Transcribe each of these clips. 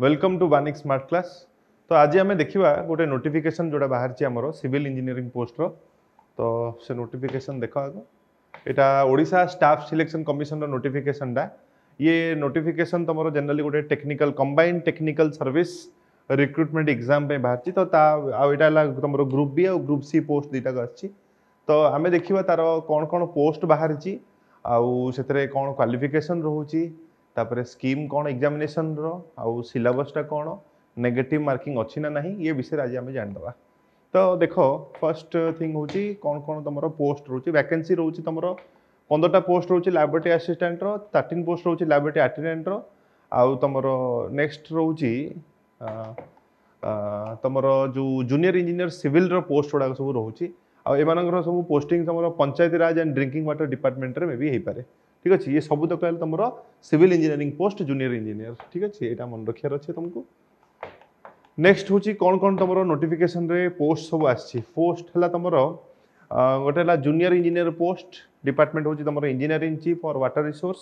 welcome to Vanik smart class तो आज आम देखा गोटे नोटिफिकेशन जो बाहर आमर सिविल इंजीनियरिंग पोस्टर तो से नोटिफिकेशन देख आगे यहाँ ओडा स्टाफ सिलेक्शन कमिशन रोटिफिकेसन टा ये नोटिफिकेशन तुम जेनराली गोटे technical combined technical service recruitment exam बाहर तो आईटा तुम ग्रुप बी और ग्रुप सी पोस्ट दुटाक आ तो आम देखा तार कौन कौन पोस्ट बाहरी आते कौन क्वाफिकेसन रोचे स्कीम कौन एक्जामेसन रो रिलेबसटा कौन नेगेटिव मार्किंग अच्छी ना ना ये विषय आज आम जानदे तो देखो फर्स्ट थिंग हूँ कौन कौन तुम पोस्ट रोचे वैके तुम पंद्रह पोस्ट रोचे लैबोरेटरी आसीस्टाट रार्टन पोस्ट रोचे लैबोरेटरी आटेडेन्टर आम नेक्स्ट रोच तुम जो जूनियर इंजीनियर सिविल रो पोस्ट सब रोचे ଆଉ ଏମାନଙ୍କର ସବୁ ପୋଷ୍ଟିଂ ତମର Panchayati Raj and drinking water ଡିପାର୍ଟମେଣ୍ଟରେ ମେ ବି ହେଇପାରେ ଠିକ୍ ଅଛି ଏ ସବୁ ତକ ହେଲେ ତମର civil engineering post junior engineer ଠିକ୍ ଅଛି ଏଇଟା ମନେ ରଖିବାର ଅଛି ତମକୁ ନେକ୍ସଟ ହେଉଛି କ'ଣ କ'ଣ ତମର ନୋଟିଫିକେସନରେ ପୋଷ୍ଟ ସବୁ ଆସିଛି ପୋଷ୍ଟ ହେଲା ତମର ଗୋଟେ ହେଲା ଜୁନିୟର ଇଞ୍ଜିନିୟର ପୋଷ୍ଟ ଡିପାର୍ଟମେଣ୍ଟ ହେଉଛି ତମର engineering chief or water resource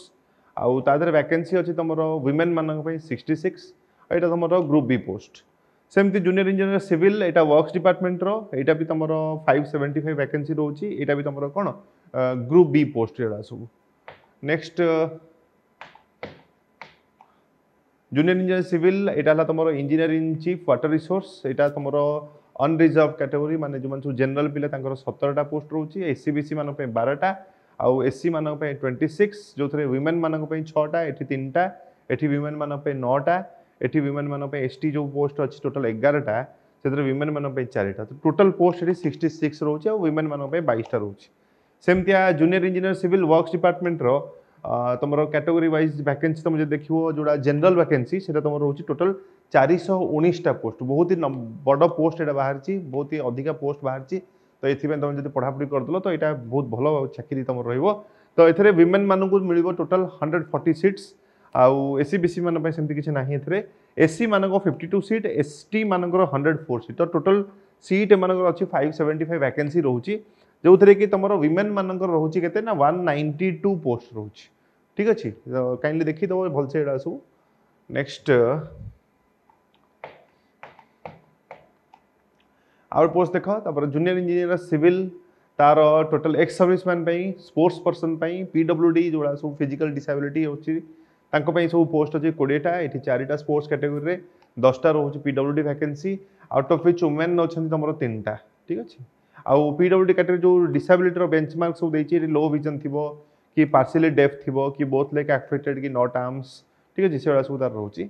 ଆଉ ତା ଦେହରେ ଭ୍ୟାକେନ୍ସି ଅଛି ତମର ୱିମେନ୍ ମାନଙ୍କ ପାଇଁ ସିକ୍ସଟି ସିକ୍ସ ଏଇଟା ତମର ଗ୍ରୁପ୍ ବି ପୋଷ୍ଟ সেমতি জুনিয়র ইঞ্জিনিয়র সিভিল এটা ওয়ার্কস ডিপার্টমেন্টর এইটা ବି ତମର ফাইভ সেভেন্টি ফাইভ ভ্যাকেন্সি রয়েছে এইটা ବି ତମର କ'ଣ ଗ୍ରୁପ୍ ବି ପୋଷ୍ଟ ଏଗୁଡ଼ା ସବୁ ନେକ୍ସଟ জুনিয়র ইঞ্জিনিয়ার সিভিল এটা হল তোমার engineer in chief water resource এটা তোমার অনরিজর্ভ ক্যাটেগোরি মানে যে সব জেনারেল পিলা তাঁর সতেরটা পোস্ট রয়েছে এসসি বিসি মান বারোটা আউ এসসি মান টোয়েন্টি সিক্স যে উইমেন মান ছটা এটি তিনটা এটি উইমেন মান নটা एटी विमेन मैं एस टी जो पोस्ट अच्छी टोटाल एगारटा से विमेन मैं चार तो टोटाल पोस्ट सिक्सटी सिक्स रोच विमेन मैं बैसटा रोच सेमतिया जूनियर इंजीनियर सिविल वर्कस डिपार्टमेंटर तुम कैटेगोरी वाइज भैके तुम जो देख जो जेनेल भैके तुम रोच टोटाल चार शह उन्नीसटा पोस्ट बहुत ही बड़ पोस्ट यहाँ बाहर बहुत ही अधिका पोस्ट बाहर तो ये तुम जब पढ़ापढ़ी करद तो यहाँ बहुत भल चाकरी तुम रो तो एमेन मानक मिल टोटाल हंड्रेड फर्टी सीट्स आसी बी सी मानी सेमती किसी तो ना एस सी मान fifty two seat S T मान हंड्रेड फोर सीट तो टोटल सीट मान अच्छी फाइव सेवेन्टी फाइव वैकेंसी रोचे जो थे कि तुम विमेन मान रही के वन नाइंटी टू पोस्ट रोच ठीक अच्छे तो कैंडलि देखीद भल से सब नेक्स्ट आर पोस्ट देख तपर जूनियर इंजीनियर सिविल तार total ex serviceman sports person P W D जो सब फिजिकाल डिसबिलिटी सब पोस्ट अच्छे कोड़ेटा ये चारिटा स्पोर्ट्स कैटेगरी में दसटा रोच P W D vacancy out of which women अच्छा तुम तीन टा ठीक अच्छे आउ डब्ल्यू डी कैटेगरी जो डिसबिलिटी बेंचमार्क सब देखिए लो भिजन थी कि पार्सली डेफ थी कि बोथ लेक एक्टेड कि नट आर्मस ठीक अच्छे से गुड़ा सब तार रोच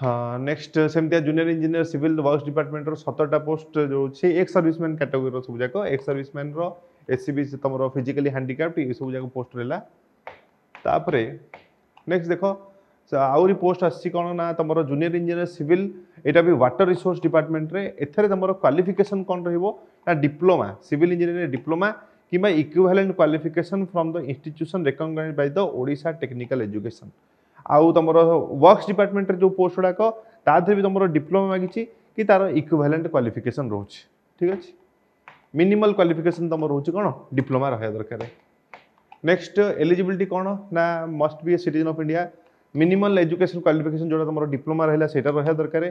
हाँ नेक्स्ट सेमती जूनियर इंजीनियर सिविल वर्क डिपार्टमेंटर सतटा पोस्ट जो है एक्स सर्विसमैन कैटेगरी सब जाक एक्स सर्विसमैन रसी तुम फिजिकली हाणिक्राफ्ट ये सब जाक पोस्ट रहा है ତାପରେ ନେକ୍ସଟ ଦେଖ ଆହୁରି ପୋଷ୍ଟ ଆସିଛି କ'ଣ ନା ତୁମର ଜୁନିୟର ଇଞ୍ଜିନିୟର ସିଭିଲ୍ ଏଇଟା ବି ୱାଟର ରିସୋର୍ସ ଡିପାର୍ଟମେଣ୍ଟରେ ଏଥିରେ ତୁମର କ୍ୱାଲିଫିକେସନ୍ କ'ଣ ରହିବ ନା ଡିପ୍ଲୋମା ସିଭିଲ୍ ଇଞ୍ଜିନିୟରିଂ ଡିପ୍ଲୋମା କିମ୍ବା equivalent qualification from the institution recognised by the Odisha technical education ଆଉ ତୁମର ୱାର୍କସ୍ ଡିପାର୍ଟମେଣ୍ଟରେ ଯେଉଁ ପୋଷ୍ଟ ଗୁଡ଼ାକ ତା ଦେହରେ ବି ତୁମର ଡିପ୍ଲୋମା ମାଗିଛି କି ତା'ର ଇକ୍ୟୁଭାଲେଣ୍ଟ କ୍ୱାଲିଫିକେସନ୍ ରହୁଛି ଠିକ୍ ଅଛି ମିନିମଲ୍ କ୍ୱାଲିଫିକେସନ୍ ତୁମର ରହୁଛି କ'ଣ ଡିପ୍ଲୋମା ରହିବା ଦରକାର नेक्स्ट एलिजिबिलिटी कौन ना must be a citizen of India minimal education qualification जो तुम डिप्लोमा रहा है सेटा रहा दरकार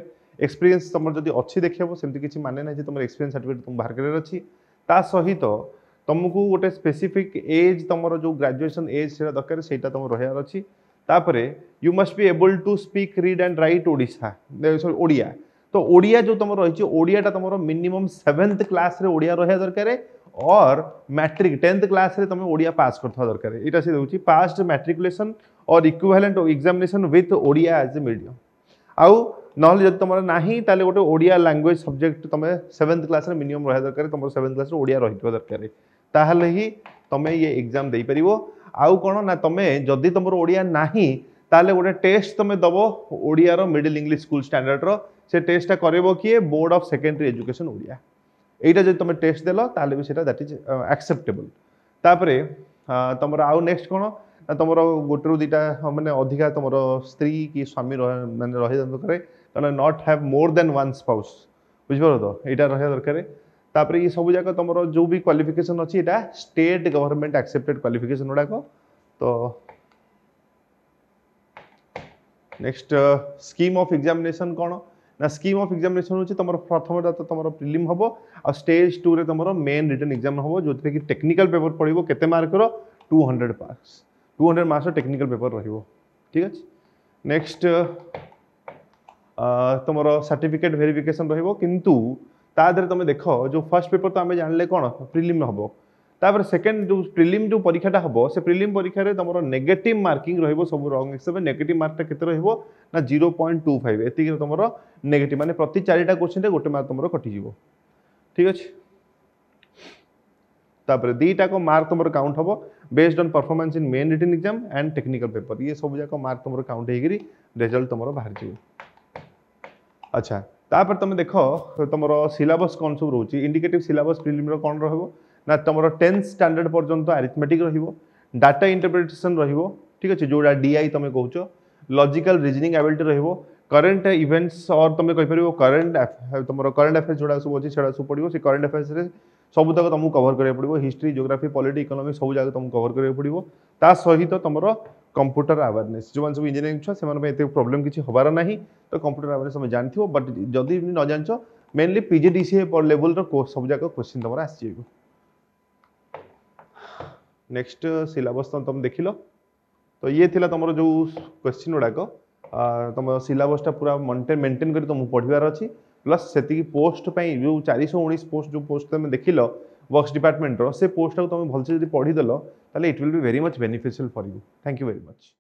एक्सपीरियंस तुम जब अच्छी देखिए सेमती किसी माने ना तुम एक्सपीरियंस सर्टिफिकेट तुम बाहर कर अच्छी ता सहित तुमको गोटे स्पेसिफिक एज तुम जो ग्राजुएसन एज से दरकार से तुम रहा you must be able to speak read and write ओडा सरी ओडिया तो ओडिया जो तुम रही ओडियाटा तुम मिनिमम सेवेन्थ क्लास ओडिया रहा दरकार और मैट्रिक टेन्थ क्लास तुम ओडिया पास कर दरकार यहाँ से दूसरी passed matriculation or equivalent examination with Odia as a medium आउ ना तुम ना गोटे ओडिया लांगुएज सब्जेक्ट तुम सेवेन्थ क्लास मिनिमम रहा दरकार तुम सेवेन्थ क्लास ओडिया रही दरकार ही तुम ये एग्जाम दे पार आउ कौन ना तुम जदि तुम ओडिया ना तो गोटे टेस्ट तुम दब Odia middle English school standard से टेस्टा करे board of secondary education Odia এইটা যদি তুমি টেস্ট দেল তাহলে বি সেটা দ্যাট ইজ আকসেপ্টেবল তাপরে তোমার আউ নেক্সট কোণ না তোমার গোটে দুইটা মানে অধিকা তোমার স্ত্রী কি স্বামী মানে রহিবা দরকার কারণ not have more than one spouse বুঝিপার তো এইটা রহিবা দরকার তাপরে এই সবু যাক তোমার যে বি কোয়ালিফিকেসন অছি এটা স্টেট গভর্নমেন্ট আকসেপ্টেড কোয়ালিফিকেসন গুড়াক তো নেক্সট স্কিম অফ এক্সামিনেসন কোণ ना स्कीम अफ एक्जामेसन हूँ तुम प्रथम तुम प्रिलिम हम आ स्टेज टू में तुम मेन रिटर्न एक्जाम हम जो कि टेक्निकाल पेपर पड़ो के mark two hundred marks two hundred marks technical paper रो ठीक अच्छे नेक्स्ट तुम सर्टिफिकेट भेरिफिकेसन रुँ कि तुम देख जो फर्स्ट पेपर तो आम लें कौन प्रिलिम हम तापर सेकेंड जो प्रिलिम जो परीक्षाटा हे से प्रिलिम परीक्षा में तुम नेगेट मार्किंग रोज सब रंग हिसाब से नेगेट मार्कटा के जीरो पॉइंट टू फाइव ये तुम नेगेट मैंने प्रति चार क्वेश्चन में गोटे मार्क तुम कटिज ठीक अच्छे तापर दुईटाक मार्क तुम काउंट हम based on performance in main written exam and technical paper ये सब जाक मार्क तुम काउंट होजल्ट तुम बाहर अच्छा तापर तुम देख तुम सिलबस कौन सब रोचे इंडिकेट सिलबस प्रिलिम्र कौन रहा है ना तुम टेन्थ स्टाणार्ड पर्यटन आरिथमेटिक डाटा इंटरप्रिटेसन ठीक अच्छे जोटा डीआई तुम कौ लॉजिकल रिजनिंग एबिलिटी रोज करेंट इवेंट्स और तुम कहीपर करेंट तुम करेंट अफेयर्स जोड़ा सब अच्छे से पड़ो से करेन्ट अफेयर्स सब जगह तुमको कवर कराया पड़ो हिस्ट्री जोग्राफी पॉलिटी इकोनोमिक्स सब जगह तुमको कवर कराया पड़ो सहित तुम कंप्यूटर आवेरने जो सब इंजीनियरिंग छुआ से प्रोब्लम किसी हमारा ना तो कंप्यूटर आवेरने तुम जानव बट जदि न जान मेनली पीजेडीसी लेवल रोर्स सब जगह क्वेश्चन तुम्हारा आसी नेक्स्ट सिलेबस तुम देख तो ये तुम जो क्वेश्चन गुड़ाक तुम सिलेबसटा पूरा मेन्टेन कर तुमको पढ़वार अच्छी प्लस से पोस्ट जो सौ उन्नीस पोस्ट जो पोस्ट तुम देख लो वर्क्स डिपार्टमेंटर से पोस्टा तुम भलसे जब तेल it will be very much beneficial for you thank you very much